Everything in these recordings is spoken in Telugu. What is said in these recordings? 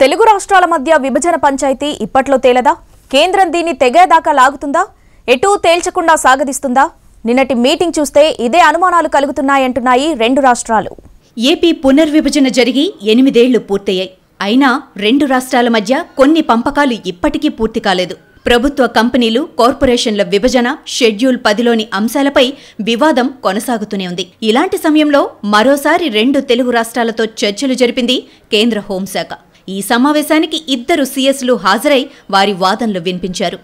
తెలుగు రాష్ట్రాల మధ్య విభజన పంచాయతీ ఇప్పట్లో తేలదా కేంద్రం దీన్ని తెగేదాకా లాగుతుందా ఎటూ తేల్చకుండా సాగదిస్తుందా నిన్నటి మీటింగ్ చూస్తే ఇదే అనుమానాలు కలుగుతున్నాయంటున్నాయి రెండు రాష్ట్రాలు ఏపీ పునర్విభజన జరిగి ఎనిమిదేళ్లు పూర్తయ్యాయి అయినా రెండు రాష్ట్రాల మధ్య కొన్ని పంపకాలు ఇప్పటికీ పూర్తి కాలేదు ప్రభుత్వ కంపెనీలు కార్పొరేషన్ల విభజన షెడ్యూల్ పదిలోని అంశాలపై వివాదం కొనసాగుతూనే ఉంది ఇలాంటి సమయంలో మరోసారి రెండు తెలుగు రాష్ట్రాలతో చర్చలు జరిపింది కేంద్ర హోంశాఖ ఈ సమావేశానికి ఇద్దరు సీఎస్లు హాజరై వారి వాదనలు వినిపించారు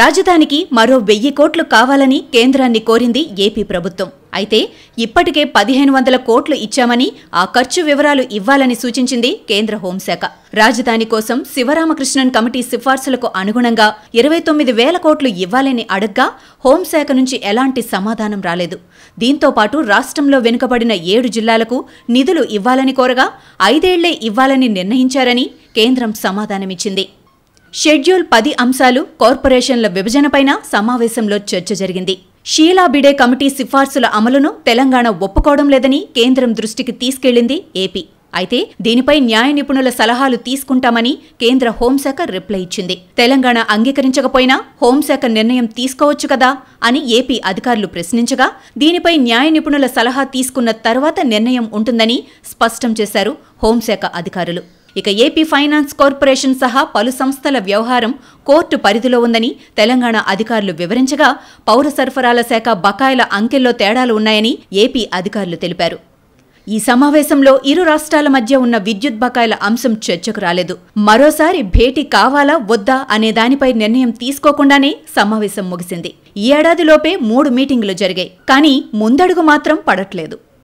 రాజధానికి మరో వెయ్యి కోట్లు కావాలని కేంద్రాన్ని కోరింది ఏపీ ప్రభుత్వం అయితే ఇప్పటికే పదిహేను వందల కోట్లు ఇచ్చామని ఆ ఖర్చు వివరాలు ఇవ్వాలని సూచించింది కేంద్ర హోంశాఖ రాజధాని కోసం శివరామకృష్ణన్ కమిటీ సిఫార్సులకు అనుగుణంగా ఇరవై తొమ్మిది వేల కోట్లు ఇవ్వాలని అడగ్గా హోంశాఖ నుంచి ఎలాంటి సమాధానం రాలేదు దీంతో పాటు రాష్ట్రంలో వెనుకబడిన ఏడు జిల్లాలకు నిధులు ఇవ్వాలని కోరగా ఐదేళ్లే ఇవ్వాలని నిర్ణయించారని కేంద్రం సమాధానమిచ్చింది షెడ్యూల్ పది అంశాలు కార్పొరేషన్ల విభజనపైన సమావేశంలో చర్చ జరిగింది షీలా బిడే కమిటీ సిఫార్సుల అమలును తెలంగాణ ఒప్పుకోవడం లేదని కేంద్రం దృష్టికి తీసుకెళ్లింది ఏపీ అయితే దీనిపై న్యాయ నిపుణుల సలహాలు తీసుకుంటామని కేంద్ర హోంశాఖ రిప్లై ఇచ్చింది తెలంగాణ అంగీకరించకపోయినా హోంశాఖ నిర్ణయం తీసుకోవచ్చు కదా అని ఏపీ అధికారులు ప్రశ్నించగా దీనిపై న్యాయ నిపుణుల సలహా తీసుకున్న తర్వాత నిర్ణయం ఉంటుందని స్పష్టం చేశారు హోంశాఖ అధికారులు ఇక ఏపీ ఫైనాన్స్ కార్పొరేషన్ సహా పలు సంస్థల వ్యవహారం కోర్టు పరిధిలో ఉందని తెలంగాణ అధికారులు వివరించగా పౌర సరఫరాల శాఖ బకాయిల అంకెల్లో తేడాలు ఉన్నాయని ఏపీ అధికారులు తెలిపారు ఈ సమావేశంలో ఇరు రాష్ట్రాల మధ్య ఉన్న విద్యుత్ బకాయిల అంశం చర్చకు రాలేదు మరోసారి భేటీ కావాలా వద్దా అనే దానిపై నిర్ణయం తీసుకోకుండానే సమావేశం ముగిసింది ఈ ఏడాదిలోపే మూడు మీటింగులు జరిగాయి కానీ ముందడుగు మాత్రం పడట్లేదు